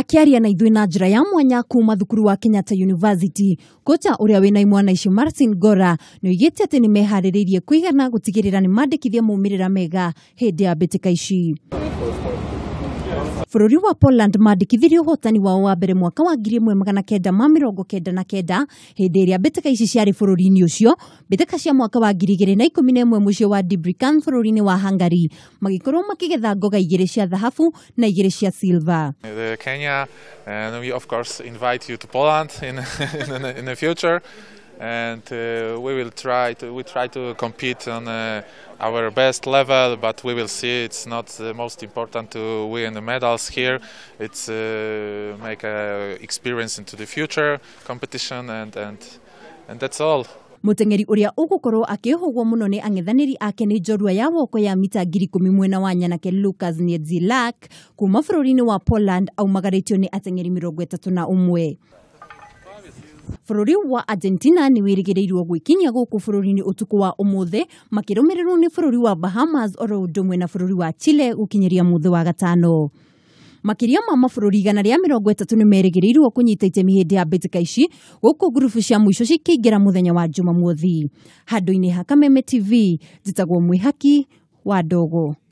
akiaria na ithuĩ na njĩra ya mwanya kuuma thukuru wa Kenyatta University kocha uria wina imwa na icio Martin Gora nä oigĩte atĩ nĩ meharĩrĩirie kũigana gũtigĩrĩra nĩ mandĩkithia maumĩrĩra mega hĩndĩ ya mbĩtĩka ici Bũrũri wa Poland mandĩkithirie hotani wao wa mbere mwaka wa ngiri mwe magana kenda ma mĩrongo kenda na kenda hĩndĩ ĩrĩa mbĩtĩka ici ciarĩ bũrũri-inĩ ũcio mbĩtĩka cia mwaka wa ngiri igĩrĩ na ikũmi na ĩmwe mũciĩ wa Dibrikan bũrũri-inĩ wa Hungary magĩkorwo makĩgetha ngoga igĩrĩ cia thahabu na igĩrĩ cia silva Kenya and uh, we of course invite you to Poland in, in, in the future and uh, we will try to we try to compete on uh, our best level but we will see it's not the most important to win the medals here it's uh, make a experience into the future competition and and and that's all Muteng'eri uria ugukorwo akihugwo muno ni ang'ethaniri ake ni njorua ya woko ya mita ngiri ikumi mwena wa nyanake lukas Niedzilak kuma bururi wa Poland aumagarĩtio ni ateng'eri mĩrongo ĩtatũ na ũmwe bũrũri wa Argentina nĩ wĩrĩgĩrĩirwo gwĩkinyia gũkũ bũrũri-inĩ ũtukũ wa ũmũthĩ makĩrũmĩrĩrwo ni bũrũri wa Bahamas oro ũndũ na bũrũri wa Chile ukinyeria mũthĩ wa gatano makĩria ma mabũrũri igana rĩa mĩrongo ĩtatũ nĩ merĩgĩrĩirwo kũnyita itemi hĩndĩ ya mbĩtĩka ici gũkũ ngurubu cia mũico cikĩingĩra mũthenya wa jumamothi handũ ini ha kameme tv njĩtagwo mwĩhaki wa ndogo